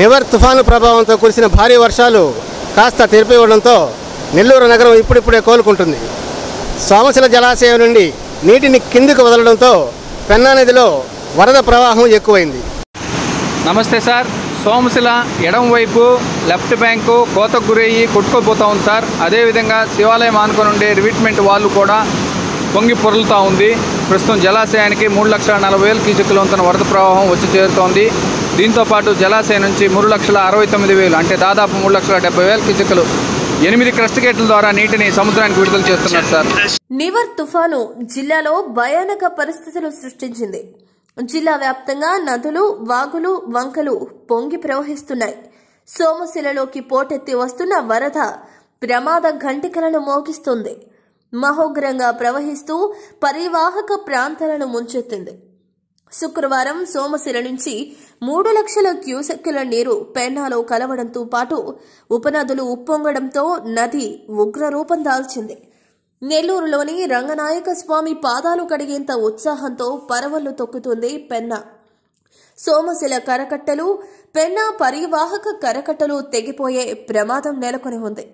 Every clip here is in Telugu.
నివర్ తుఫాను ప్రభావంతో కురిసిన భారీ వర్షాలు కాస్త ఉండడంతో నెల్లూరు నగరం ఇప్పుడిప్పుడే కోలుకుంటుంది సోమశిల జలాశయం నుండి నీటిని కిందికి వదలడంతో పెన్నా నదిలో వరద ప్రవాహం ఎక్కువైంది నమస్తే సార్ సోమశిల ఎడంవైపు లెఫ్ట్ బ్యాంకు కోతకు గురయ్యి కొట్టుకోపోతూ ఉంది సార్ అదేవిధంగా శివాలయం ఆనుకొని ఉండే రివీట్మెంట్ వాళ్ళు కూడా పొంగి పొరులుతూ ఉంది ప్రస్తుతం జలాశయానికి మూడు లక్షల నలభై వేల కీచకుల వంతున వరద ప్రవాహం వచ్చి చేరుతోంది దీంతోపాటు జలాశయం నుంచి మూడు లక్షల అరవై తొమ్మిది వేలు అంటే దాదాపు మూడు లక్షల డెబ్బై వేల కిచకలు ఎనిమిది క్రస్ట్ గేట్ల ద్వారా నీటిని సముద్రానికి విడుదల చేస్తున్నారు సార్ నివర్ తుఫాను జిల్లాలో భయానక పరిస్థితులు సృష్టించింది జిల్లా వ్యాప్తంగా నదులు వాగులు వంకలు పొంగి ప్రవహిస్తున్నాయి సోమశిలలోకి పోటెత్తి వస్తున్న వరద ప్రమాద ఘంటికలను మోగిస్తుంది మహోగ్రంగా ప్రవహిస్తూ పరివాహక ప్రాంతాలను ముంచెత్తింది శుక్రవారం సోమశిల నుంచి మూడు లక్షల క్యూసెక్కుల నీరు పెన్నాలో కలవడంతో పాటు ఉపనదులు ఉప్పొంగడంతో నది ఉగ్రరూపం దాల్చింది నెల్లూరులోని రంగనాయక స్వామి పాదాలు కడిగేంత ఉత్సాహంతో పరవళ్లు తొక్కుతుంది పెన్నా సోమశిల కరకట్టలు పెన్నా పరివాహక కరకట్టలు తెగిపోయే ప్రమాదం నెలకొని ఉంది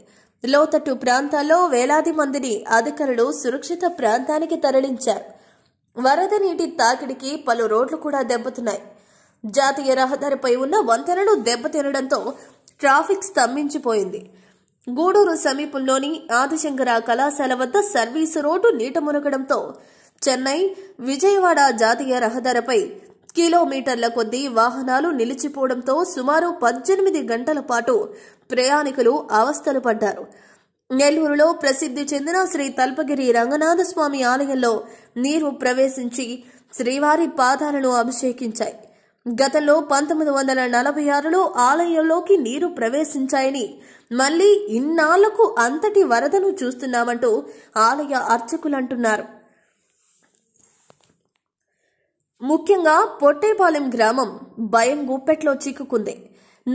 లోతట్టు ప్రాంతాల్లో వేలాది మందిని అధికారులు సురక్షిత ప్రాంతానికి తరలించారు వరద నీటి తాకిడికి పలు రోడ్లు కూడా దెబ్బతున్నాయి జాతీయ రహదారిపై ఉన్న వంతెనలు దెబ్బతినడంతో ట్రాఫిక్ స్తంభించిపోయింది గూడూరు సమీపంలోని ఆదిశంకర కళాశాల వద్ద సర్వీసు రోడ్డు నీట మునగడంతో చెన్నై విజయవాడ జాతీయ రహదారిపై కిలోమీటర్ల కొద్దీ వాహనాలు నిలిచిపోవడంతో సుమారు పద్దెనిమిది గంటల పాటు ప్రయాణికులు అవస్థలు పడ్డారు నెల్లూరులో ప్రసిద్ధి చెందిన శ్రీ తల్పగిరి రంగనాథస్వామి ఆలయంలో నీరు ప్రవేశించి శ్రీవారి పాదాలను అభిషేకించాయి గతంలో పంతొమ్మిది వందల నలభై ఆరులో ఆలయంలోకి నీరు ప్రవేశించాయని మళ్ళీ ఇన్నాళ్లకు అంతటి వరదను చూస్తున్నామంటూ ఆలయ అర్చకులంటున్నారు ముఖ్యంగా పొట్టేపాలెం గ్రామం భయం గుప్పెట్లో చిక్కుకుంది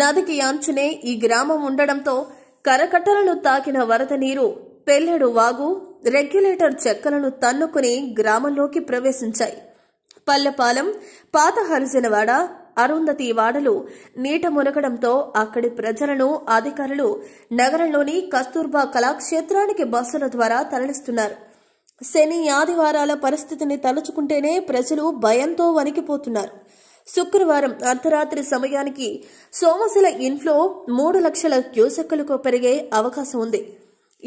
నదికి అంచునే ఈ గ్రామం ఉండడంతో కరకట్టలను తాకిన వరద నీరు పెల్లెడు వాగు రెగ్యులేటర్ చెక్కలను తన్నుకుని గ్రామంలోకి ప్రవేశించాయి పల్లెపాలెం పాత హరిజనవాడ అరుంధతి వాడలు నీట మునగడంతో అక్కడి ప్రజలను అధికారులు నగరంలోని కస్తూర్బా కళాక్షేత్రానికి బస్సుల ద్వారా తరలిస్తున్నారు శని ఆదివారాల పరిస్థితిని తలుచుకుంటేనే ప్రజలు భయంతో వణికిపోతున్నారు శుక్రవారం అర్ధరాత్రి సమయానికి సోమశిల ఇన్ఫ్లో మూడు లక్షల క్యూసెక్కులకు పెరిగే అవకాశం ఉంది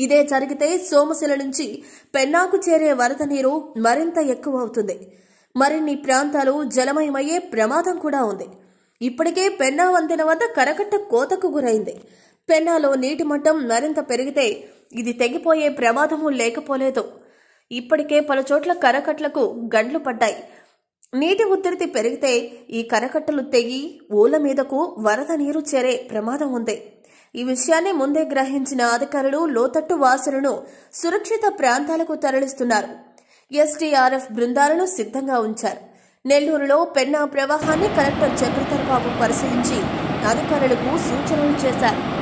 ఇదే జరిగితే సోమశిల నుంచి పెన్నాకు చేరే వరద నీరు మరింత ఎక్కువ అవుతుంది మరిన్ని ప్రాంతాలు జలమయమయ్యే ప్రమాదం కూడా ఉంది ఇప్పటికే పెన్నా వంతెన వద్ద కరకట్ట కోతకు గురైంది పెన్నాలో నీటి మట్టం మరింత పెరిగితే ఇది తెగిపోయే ప్రమాదము లేకపోలేదు ఇప్పటికే పలుచోట్ల కరకట్లకు గండ్లు పడ్డాయి నీటి ఉధృతి పెరిగితే ఈ కరకట్టలు తెగి ఊల మీదకు వరద నీరు చేరే ప్రమాదం ఉంది ఈ విషయాన్ని ముందే గ్రహించిన అధికారులు లోతట్టు వాసులను సురక్షిత ప్రాంతాలకు తరలిస్తున్నారు ఎస్టీఆర్ఎఫ్ బృందాలను సిద్ధంగా ఉంచారు నెల్లూరులో పెన్నా ప్రవాహాన్ని కలెక్టర్ చంద్రధర్ బాబు పరిశీలించి అధికారులకు సూచనలు చేశారు